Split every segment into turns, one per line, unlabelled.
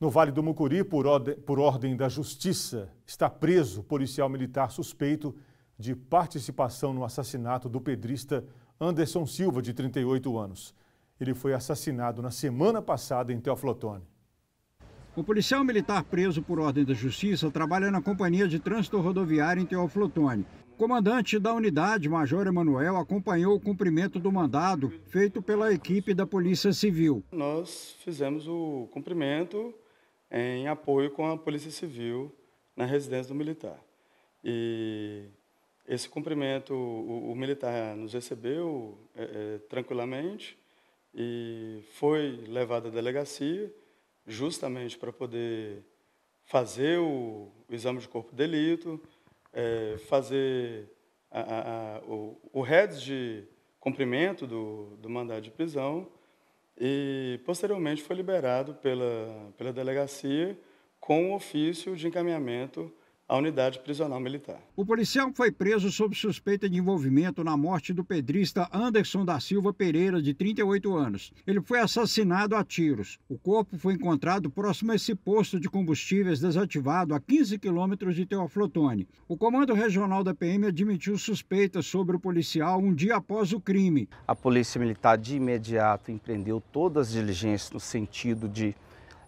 No Vale do Mucuri, por, orde, por ordem da Justiça, está preso policial militar suspeito de participação no assassinato do pedrista Anderson Silva,
de 38 anos. Ele foi assassinado na semana passada em Teoflotone. O policial militar preso por ordem da Justiça trabalha na Companhia de Trânsito Rodoviário em Teoflotone. O comandante da unidade, Major Emanuel, acompanhou o cumprimento do mandado feito pela equipe da Polícia Civil.
Nós fizemos o cumprimento em apoio com a Polícia Civil na residência do militar. E esse cumprimento, o, o militar nos recebeu é, é, tranquilamente e foi levado à delegacia justamente para poder fazer o, o, exame de corpo de delito, é, fazer a, a, a, o, o de cumprimento do, do mandado de prisão e posteriormente foi liberado pela, pela delegacia com o ofício de encaminhamento à unidade prisional militar.
O policial foi preso sob suspeita de envolvimento na morte do pedrista Anderson da Silva Pereira, de 38 anos. Ele foi assassinado a tiros. O corpo foi encontrado próximo a esse posto de combustíveis desativado a 15 quilômetros de Teoflotone. O comando regional da PM admitiu suspeitas sobre o policial um dia após o crime. A
Polícia Militar de imediato empreendeu todas as diligências no sentido de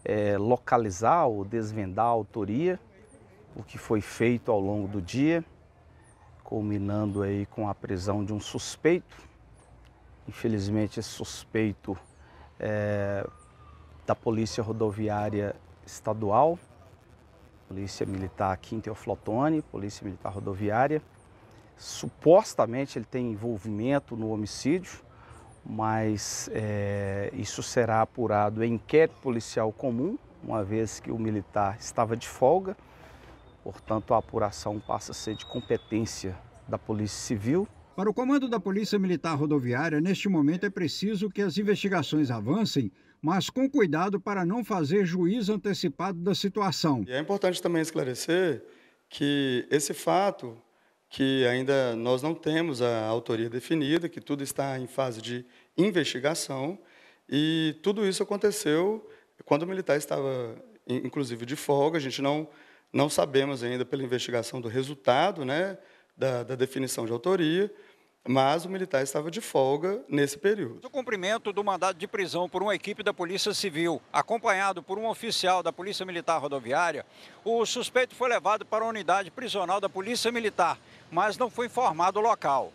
é, localizar ou desvendar a autoria o que foi feito ao longo do dia, culminando aí com a prisão de um suspeito. Infelizmente, esse suspeito é, da Polícia Rodoviária Estadual, Polícia Militar aqui em Polícia Militar Rodoviária. Supostamente ele tem envolvimento no homicídio, mas é, isso será apurado em inquérito policial comum, uma vez que o militar estava de folga. Portanto, a apuração passa a ser
de competência da Polícia Civil. Para o comando da Polícia Militar Rodoviária, neste momento é preciso que as investigações avancem, mas com cuidado para não fazer juízo antecipado da situação.
E é importante também esclarecer que esse fato, que ainda nós não temos a autoria definida, que tudo está em fase de investigação, e tudo isso aconteceu quando o militar estava, inclusive, de folga, a gente não não sabemos ainda, pela investigação do resultado né, da, da definição de autoria, mas o militar estava de folga nesse período.
O cumprimento do mandado de prisão por uma equipe da Polícia Civil, acompanhado por um oficial da Polícia Militar Rodoviária, o suspeito foi levado para a unidade prisional da Polícia Militar, mas não foi informado o local.